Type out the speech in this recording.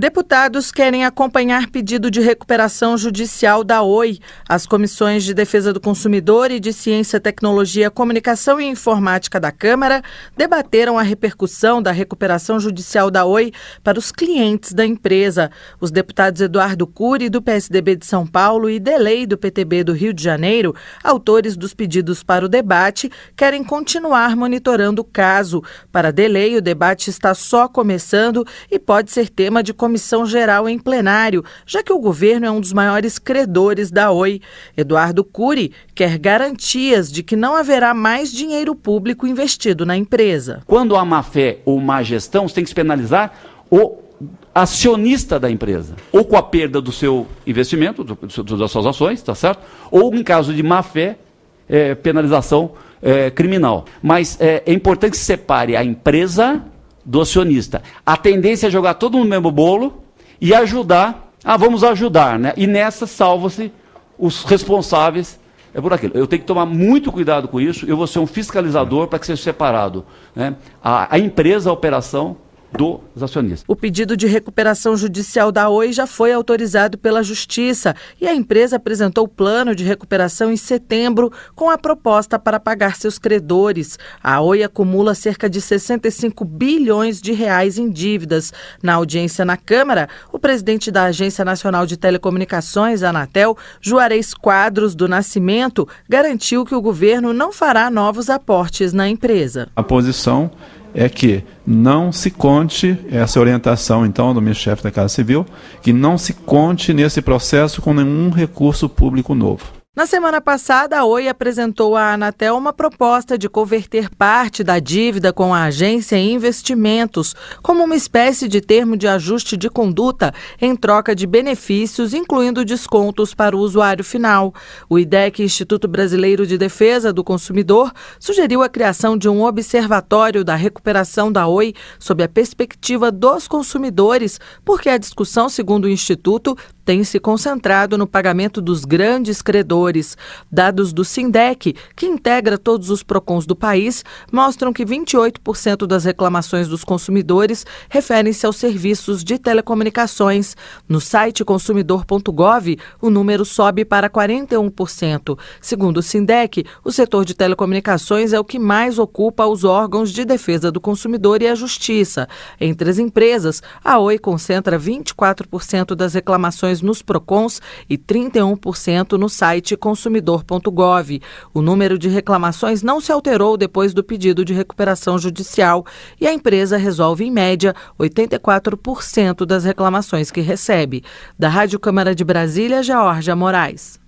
Deputados querem acompanhar pedido de recuperação judicial da OI. As comissões de Defesa do Consumidor e de Ciência, Tecnologia, Comunicação e Informática da Câmara debateram a repercussão da recuperação judicial da OI para os clientes da empresa. Os deputados Eduardo Cury, do PSDB de São Paulo, e Delei, do PTB do Rio de Janeiro, autores dos pedidos para o debate, querem continuar monitorando o caso. Para Delei, o debate está só começando e pode ser tema de comissão comissão geral em plenário, já que o governo é um dos maiores credores da Oi. Eduardo Cury quer garantias de que não haverá mais dinheiro público investido na empresa. Quando há má fé ou má gestão, você tem que se penalizar o acionista da empresa, ou com a perda do seu investimento, do, do, das suas ações, tá certo? Ou em caso de má fé, é, penalização é, criminal. Mas é, é importante que se separe a empresa do acionista. A tendência é jogar todo no mesmo bolo e ajudar. Ah, vamos ajudar, né? E nessa salva-se os responsáveis é por aquilo. Eu tenho que tomar muito cuidado com isso. Eu vou ser um fiscalizador para que seja separado né? a, a empresa, a operação dos acionistas. O pedido de recuperação judicial da Oi já foi autorizado pela Justiça e a empresa apresentou o plano de recuperação em setembro com a proposta para pagar seus credores. A Oi acumula cerca de 65 bilhões de reais em dívidas. Na audiência na Câmara, o presidente da Agência Nacional de Telecomunicações, Anatel, Juarez Quadros do Nascimento, garantiu que o governo não fará novos aportes na empresa. A posição é que não se conte, essa é orientação então do ministro-chefe da Casa Civil, que não se conte nesse processo com nenhum recurso público novo. Na semana passada, a Oi apresentou à Anatel uma proposta de converter parte da dívida com a agência em investimentos, como uma espécie de termo de ajuste de conduta em troca de benefícios, incluindo descontos para o usuário final. O IDEC, Instituto Brasileiro de Defesa do Consumidor, sugeriu a criação de um observatório da recuperação da Oi sob a perspectiva dos consumidores, porque a discussão, segundo o Instituto, tem se concentrado no pagamento dos grandes credores. Dados do SINDEC, que integra todos os PROCONs do país, mostram que 28% das reclamações dos consumidores referem-se aos serviços de telecomunicações. No site consumidor.gov, o número sobe para 41%. Segundo o SINDEC, o setor de telecomunicações é o que mais ocupa os órgãos de defesa do consumidor e a justiça. Entre as empresas, a Oi concentra 24% das reclamações nos PROCONs e 31% no site consumidor.gov. O número de reclamações não se alterou depois do pedido de recuperação judicial e a empresa resolve, em média, 84% das reclamações que recebe. Da Rádio Câmara de Brasília, Georgia Moraes.